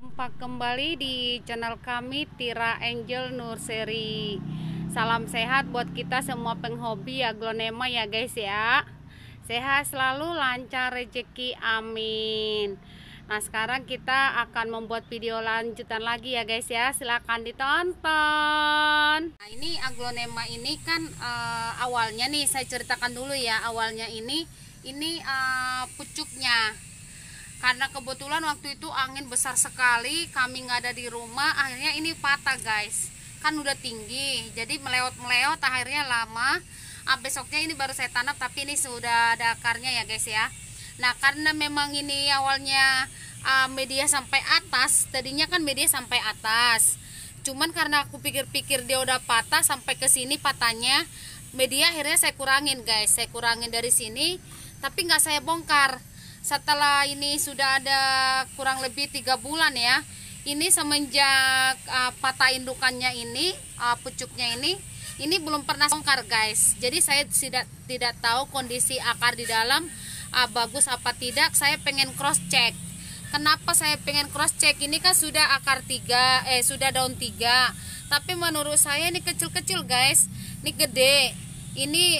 Jumpa kembali di channel kami Tira Angel Nursery. Salam sehat buat kita semua penghobi aglonema ya, ya guys ya. Sehat selalu, lancar rezeki, amin. Nah sekarang kita akan membuat video lanjutan lagi ya guys ya. Silahkan ditonton. Nah ini aglonema ini kan uh, awalnya nih saya ceritakan dulu ya. Awalnya ini ini uh, pucuknya karena kebetulan waktu itu angin besar sekali kami nggak ada di rumah akhirnya ini patah guys kan udah tinggi jadi meleot meleot akhirnya lama ah, besoknya ini baru saya tanam tapi ini sudah ada akarnya ya guys ya nah karena memang ini awalnya uh, media sampai atas tadinya kan media sampai atas cuman karena aku pikir-pikir dia udah patah sampai ke sini patahnya media akhirnya saya kurangin guys saya kurangin dari sini tapi nggak saya bongkar setelah ini sudah ada kurang lebih tiga bulan ya ini semenjak uh, patah indukannya ini uh, pucuknya ini ini belum pernah songkar guys jadi saya tidak tidak tahu kondisi akar di dalam uh, bagus apa tidak saya pengen cross check kenapa saya pengen cross check ini kan sudah akar tiga eh sudah daun tiga tapi menurut saya ini kecil-kecil guys ini gede ini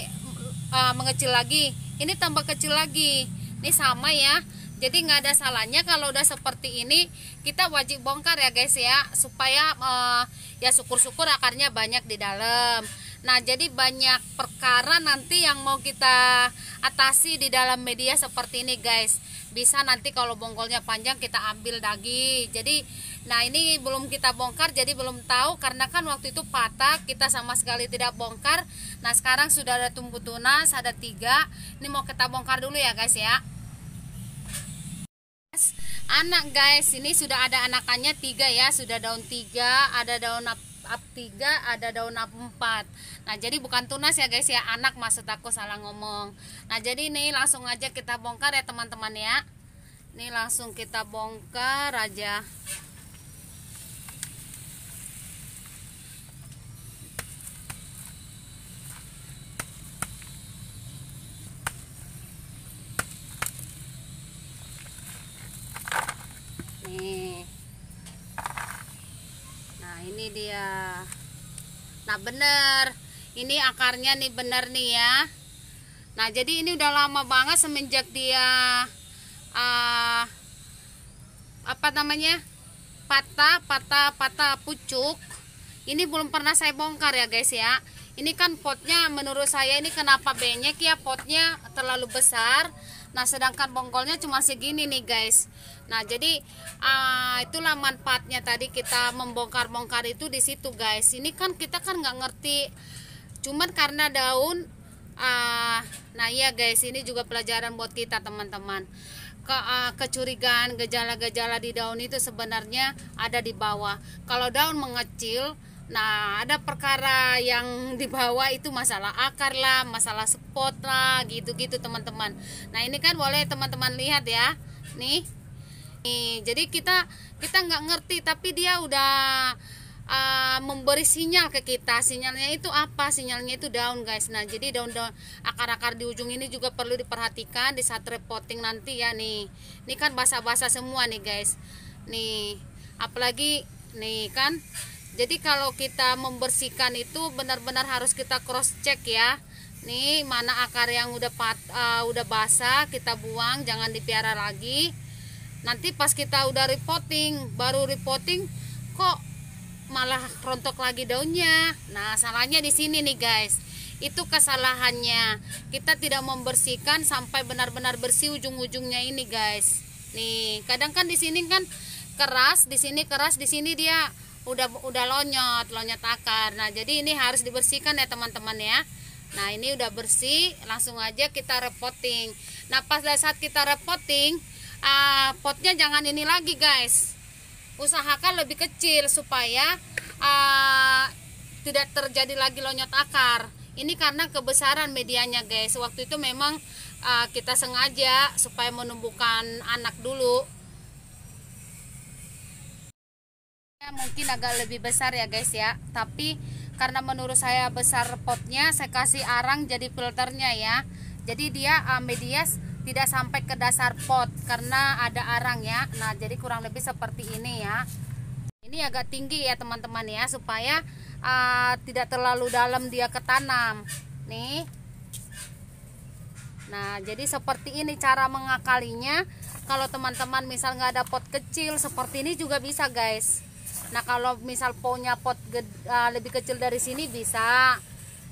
uh, mengecil lagi ini tambah kecil lagi ini sama ya jadi nggak ada salahnya kalau udah seperti ini kita wajib bongkar ya guys ya supaya uh, ya syukur-syukur akarnya banyak di dalam nah jadi banyak perkara nanti yang mau kita atasi di dalam media seperti ini guys bisa nanti kalau bonggolnya panjang kita ambil daging. jadi nah ini belum kita bongkar jadi belum tahu karena kan waktu itu patah kita sama sekali tidak bongkar nah sekarang sudah ada tumbuh tunas ada tiga ini mau kita bongkar dulu ya guys ya anak guys ini sudah ada anakannya tiga ya sudah daun tiga ada daun up, up tiga ada daun up empat nah jadi bukan tunas ya guys ya anak maksud aku salah ngomong nah jadi ini langsung aja kita bongkar ya teman-teman ya ini langsung kita bongkar aja nah bener ini akarnya nih bener nih ya nah jadi ini udah lama banget semenjak dia uh, apa namanya patah patah patah pucuk ini belum pernah saya bongkar ya guys ya ini kan potnya menurut saya ini kenapa banyak ya potnya terlalu besar Nah sedangkan bonggolnya cuma segini nih guys Nah jadi uh, itulah manfaatnya tadi kita membongkar-bongkar itu di situ guys Ini kan kita kan nggak ngerti Cuman karena daun uh, Nah iya guys ini juga pelajaran buat kita teman-teman ke, uh, kecurigaan gejala-gejala di daun itu sebenarnya ada di bawah kalau daun mengecil Nah, ada perkara yang dibawa itu masalah akar lah, masalah spot lah, gitu-gitu teman-teman. Nah, ini kan boleh teman-teman lihat ya. Nih. Nih, jadi kita kita nggak ngerti tapi dia udah uh, memberi sinyal ke kita. Sinyalnya itu apa? Sinyalnya itu daun, guys. Nah, jadi daun-daun akar-akar di ujung ini juga perlu diperhatikan di saat repotting nanti ya nih. Ini kan basah-basah semua nih, guys. Nih, apalagi nih kan jadi kalau kita membersihkan itu benar-benar harus kita cross check ya nih mana akar yang udah pat, uh, udah basah kita buang jangan dipiara lagi nanti pas kita udah repotting baru repotting kok malah rontok lagi daunnya nah salahnya di sini nih guys itu kesalahannya kita tidak membersihkan sampai benar-benar bersih ujung-ujungnya ini guys nih kadang kan di sini kan keras di sini keras di sini dia udah udah lonyot lonyot akar nah jadi ini harus dibersihkan ya teman-teman ya nah ini udah bersih langsung aja kita repotting nah pas saat kita repotting uh, ah, potnya jangan ini lagi guys usahakan lebih kecil supaya uh, tidak terjadi lagi lonyot akar ini karena kebesaran medianya guys waktu itu memang uh, kita sengaja supaya menumbuhkan anak dulu mungkin agak lebih besar ya guys ya tapi karena menurut saya besar potnya saya kasih arang jadi filternya ya jadi dia uh, medias tidak sampai ke dasar pot karena ada arang ya nah jadi kurang lebih seperti ini ya ini agak tinggi ya teman-teman ya supaya uh, tidak terlalu dalam dia ketanam nih nah jadi seperti ini cara mengakalinya kalau teman-teman misal nggak ada pot kecil seperti ini juga bisa guys Nah kalau misal potnya pot uh, lebih kecil dari sini bisa.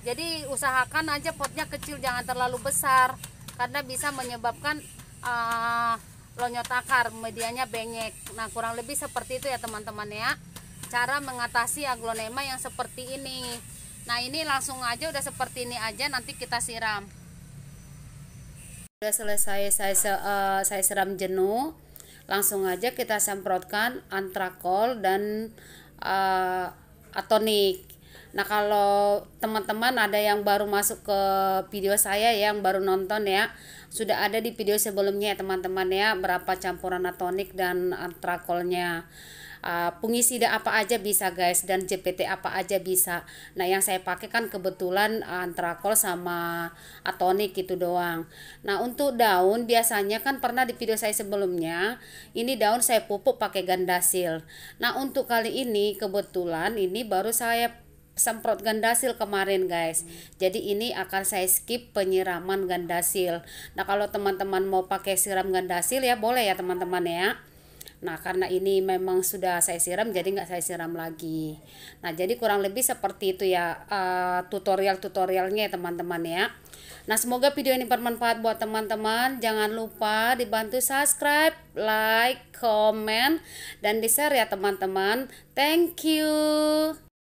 Jadi usahakan aja potnya kecil jangan terlalu besar karena bisa menyebabkan uh, lonyot akar medianya banyak Nah kurang lebih seperti itu ya teman-teman ya cara mengatasi aglonema yang seperti ini. Nah ini langsung aja udah seperti ini aja nanti kita siram. Udah selesai saya uh, saya siram jenuh langsung aja kita semprotkan antrakol dan uh, atonik Nah, kalau teman-teman ada yang baru masuk ke video saya ya, yang baru nonton ya, sudah ada di video sebelumnya ya teman-teman ya, berapa campuran atonik dan antrakolnya. Uh, ah, fungisida apa aja bisa guys dan JPT apa aja bisa. Nah, yang saya pakai kan kebetulan antrakol sama atonik gitu doang. Nah, untuk daun biasanya kan pernah di video saya sebelumnya, ini daun saya pupuk pakai gandasil. Nah, untuk kali ini kebetulan ini baru saya semprot gandasil kemarin guys jadi ini akan saya skip penyiraman gandasil nah kalau teman-teman mau pakai siram gandasil ya boleh ya teman-teman ya Nah karena ini memang sudah saya siram jadi nggak saya siram lagi Nah jadi kurang lebih seperti itu ya uh, tutorial-tutorialnya ya, teman-teman ya Nah semoga video ini bermanfaat buat teman-teman Jangan lupa dibantu subscribe, like, comment, dan di share ya teman-teman Thank you